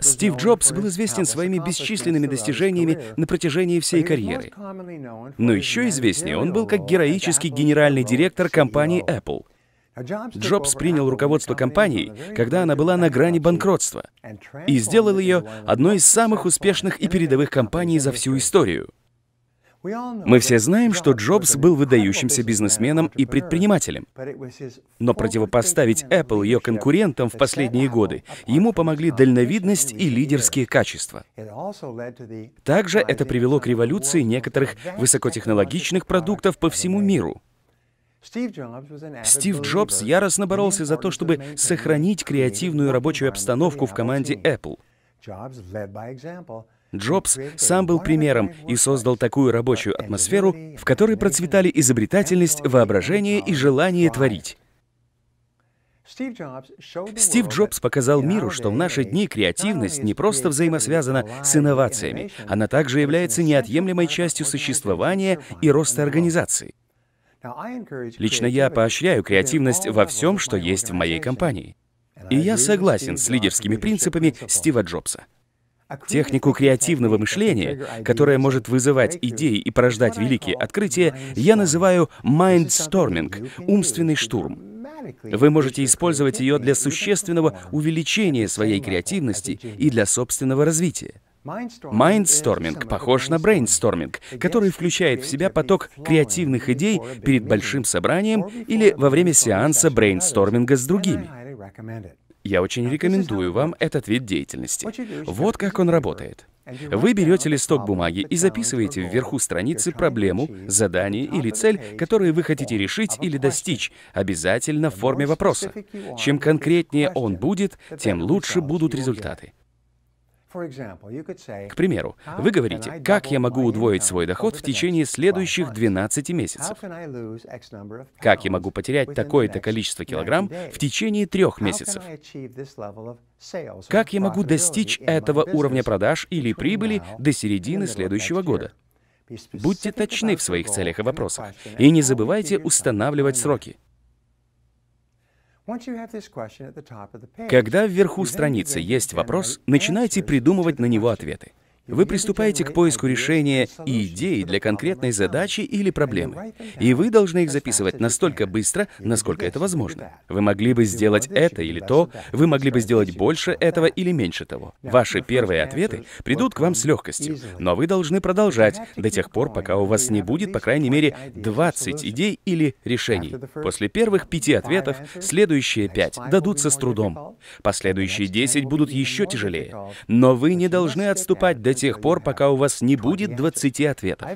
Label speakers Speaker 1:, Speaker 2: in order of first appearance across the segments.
Speaker 1: Стив Джобс был известен своими бесчисленными достижениями на протяжении всей карьеры. Но еще известнее он был как героический генеральный директор компании Apple. Джобс принял руководство компании, когда она была на грани банкротства, и сделал ее одной из самых успешных и передовых компаний за всю историю. Мы все знаем, что Джобс был выдающимся бизнесменом и предпринимателем. Но противопоставить Apple ее конкурентам в последние годы ему помогли дальновидность и лидерские качества. Также это привело к революции некоторых высокотехнологичных продуктов по всему миру. Стив Джобс яростно боролся за то, чтобы сохранить креативную рабочую обстановку в команде Apple. Джобс сам был примером и создал такую рабочую атмосферу, в которой процветали изобретательность, воображение и желание творить. Стив Джобс показал миру, что в наши дни креативность не просто взаимосвязана с инновациями, она также является неотъемлемой частью существования и роста организации. Лично я поощряю креативность во всем, что есть в моей компании. И я согласен с лидерскими принципами Стива Джобса. Технику креативного мышления, которая может вызывать идеи и порождать великие открытия, я называю «майндсторминг» — умственный штурм. Вы можете использовать ее для существенного увеличения своей креативности и для собственного развития. Майндсторминг похож на брейнсторминг, который включает в себя поток креативных идей перед большим собранием или во время сеанса брейнсторминга с другими. Я очень рекомендую вам этот вид деятельности. Вот как он работает. Вы берете листок бумаги и записываете вверху страницы проблему, задание или цель, которые вы хотите решить а или достичь, обязательно в форме вопроса. Чем конкретнее он будет, тем лучше будут результаты. К примеру, вы говорите, как я могу удвоить свой доход в течение следующих 12 месяцев? Как я могу потерять такое-то количество килограмм в течение трех месяцев? Как я могу достичь этого уровня продаж или прибыли до середины следующего года? Будьте точны в своих целях и вопросах, и не забывайте устанавливать сроки. Когда вверху страницы есть вопрос, начинайте придумывать на него ответы. Вы приступаете к поиску решения и идей для конкретной задачи или проблемы. И вы должны их записывать настолько быстро, насколько это возможно. Вы могли бы сделать это или то, вы могли бы сделать больше этого или меньше того. Ваши первые ответы придут к вам с легкостью, но вы должны продолжать до тех пор, пока у вас не будет, по крайней мере, 20 идей или решений. После первых пяти ответов следующие пять дадутся с трудом. Последующие 10 будут еще тяжелее. Но вы не должны отступать до тех пор, пока у вас не будет 20 ответов.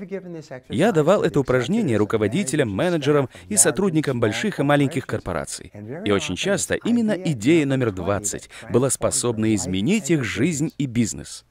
Speaker 1: Я давал это упражнение руководителям, менеджерам и сотрудникам больших и маленьких корпораций. И очень часто именно идея номер 20 была способна изменить их жизнь и бизнес.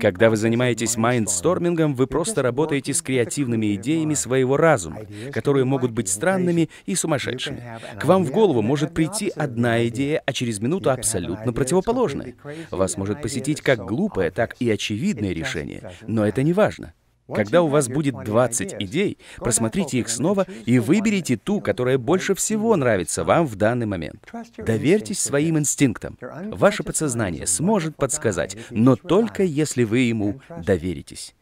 Speaker 1: Когда вы занимаетесь майндстормингом, вы просто работаете с креативными идеями своего разума, которые могут быть странными и сумасшедшими. К вам в голову может прийти одна идея, а через минуту абсолютно противоположная. Вас может посетить как глупое, так и очевидное решение, но это не важно. Когда у вас будет 20 идей, просмотрите их снова и выберите ту, которая больше всего нравится вам в данный момент. Доверьтесь своим инстинктам. Ваше подсознание сможет подсказать, но только если вы ему доверитесь.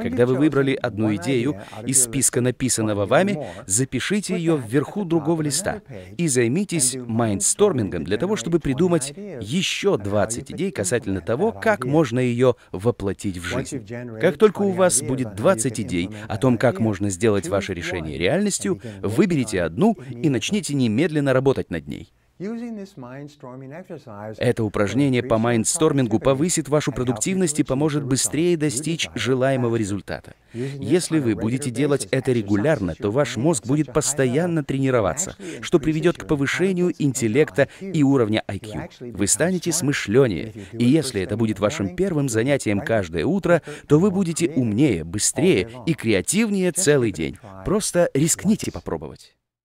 Speaker 1: Когда вы выбрали одну идею из списка написанного вами, запишите ее вверху другого листа и займитесь майндстормингом для того, чтобы придумать еще 20 идей касательно того, как можно ее воплотить в жизнь. Как только у вас будет 20 идей о том, как можно сделать ваше решение реальностью, выберите одну и начните немедленно работать над ней. Это упражнение по майндстормингу повысит вашу продуктивность и поможет быстрее достичь желаемого результата. Если вы будете делать это регулярно, то ваш мозг будет постоянно тренироваться, что приведет к повышению интеллекта и уровня IQ. Вы станете смышленнее, и если это будет вашим первым занятием каждое утро, то вы будете умнее, быстрее и креативнее целый день. Просто рискните попробовать.